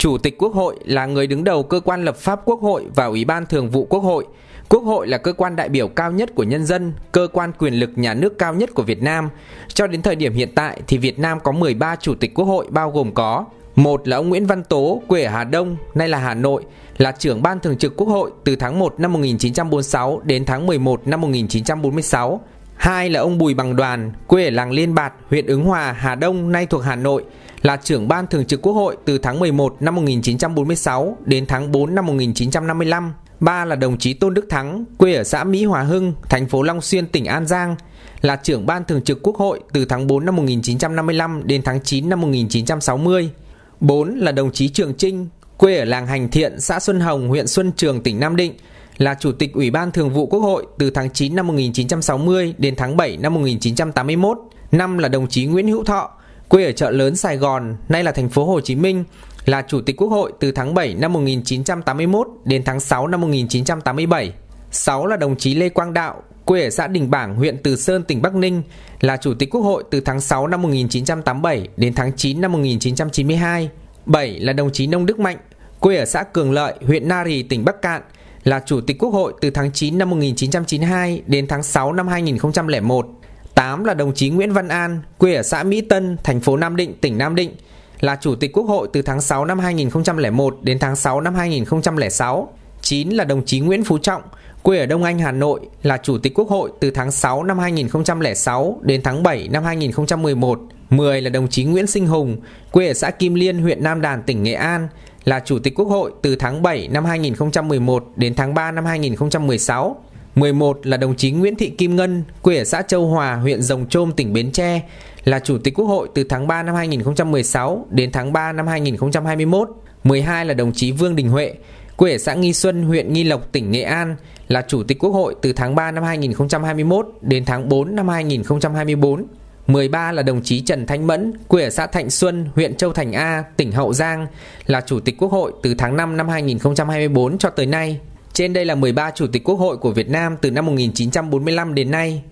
Chủ tịch Quốc hội là người đứng đầu cơ quan lập pháp Quốc hội và Ủy ban Thường vụ Quốc hội. Quốc hội là cơ quan đại biểu cao nhất của nhân dân, cơ quan quyền lực nhà nước cao nhất của Việt Nam. Cho đến thời điểm hiện tại thì Việt Nam có 13 chủ tịch Quốc hội bao gồm có một là ông Nguyễn Văn Tố, quê ở Hà Đông, nay là Hà Nội, là trưởng ban thường trực Quốc hội từ tháng 1 năm 1946 đến tháng 11 năm 1946, Hai là ông Bùi Bằng Đoàn, quê ở làng Liên Bạt, huyện Ứng Hòa, Hà Đông, nay thuộc Hà Nội, là trưởng ban thường trực Quốc hội từ tháng 11 năm 1946 đến tháng 4 năm 1955. Ba là đồng chí Tôn Đức Thắng, quê ở xã Mỹ Hòa Hưng, thành phố Long Xuyên, tỉnh An Giang, là trưởng ban thường trực Quốc hội từ tháng 4 năm 1955 đến tháng 9 năm 1960. bốn là đồng chí Trường Trinh, quê ở làng Hành Thiện, xã Xuân Hồng, huyện Xuân Trường, tỉnh Nam Định, là Chủ tịch Ủy ban Thường vụ Quốc hội từ tháng 9 năm 1960 đến tháng 7 năm 1981. Năm là đồng chí Nguyễn Hữu Thọ, quê ở chợ lớn Sài Gòn, nay là thành phố Hồ Chí Minh, là Chủ tịch Quốc hội từ tháng 7 năm 1981 đến tháng 6 năm 1987. 6 là đồng chí Lê Quang Đạo, quê ở xã Đình Bảng, huyện Từ Sơn, tỉnh Bắc Ninh, là Chủ tịch Quốc hội từ tháng 6 năm 1987 đến tháng 9 năm 1992. 7 là đồng chí Nông Đức Mạnh, quê ở xã Cường Lợi, huyện Na Rì tỉnh Bắc Cạn, là Chủ tịch Quốc hội từ tháng 9 năm 1992 đến tháng 6 năm 2001. 8 là đồng chí Nguyễn Văn An, quê ở xã Mỹ Tân, thành phố Nam Định, tỉnh Nam Định, là Chủ tịch Quốc hội từ tháng 6 năm 2001 đến tháng 6 năm 2006. 9 là đồng chí Nguyễn Phú Trọng, quê ở Đông Anh, Hà Nội, là Chủ tịch Quốc hội từ tháng 6 năm 2006 đến tháng 7 năm 2011. 10 là đồng chí Nguyễn Sinh Hùng, quê ở xã Kim Liên, huyện Nam Đàn, tỉnh Nghệ An, là Chủ tịch Quốc hội từ tháng 7 năm 2011 đến tháng 3 năm 2016. 11 là đồng chí Nguyễn Thị Kim Ngân, quê ở xã Châu Hòa, huyện Rồng Trôm, tỉnh Bến Tre, là Chủ tịch Quốc hội từ tháng 3 năm 2016 đến tháng 3 năm 2021. 12 là đồng chí Vương Đình Huệ, quê ở xã Nghi Xuân, huyện Nghi Lộc, tỉnh Nghệ An, là Chủ tịch Quốc hội từ tháng 3 năm 2021 đến tháng 4 năm 2024. 13 là đồng chí Trần Thanh Mẫn, quê ở xã Thạnh Xuân, huyện Châu Thành A, tỉnh Hậu Giang, là Chủ tịch Quốc hội từ tháng 5 năm 2024 cho tới nay. Trên đây là 13 Chủ tịch Quốc hội của Việt Nam từ năm 1945 đến nay.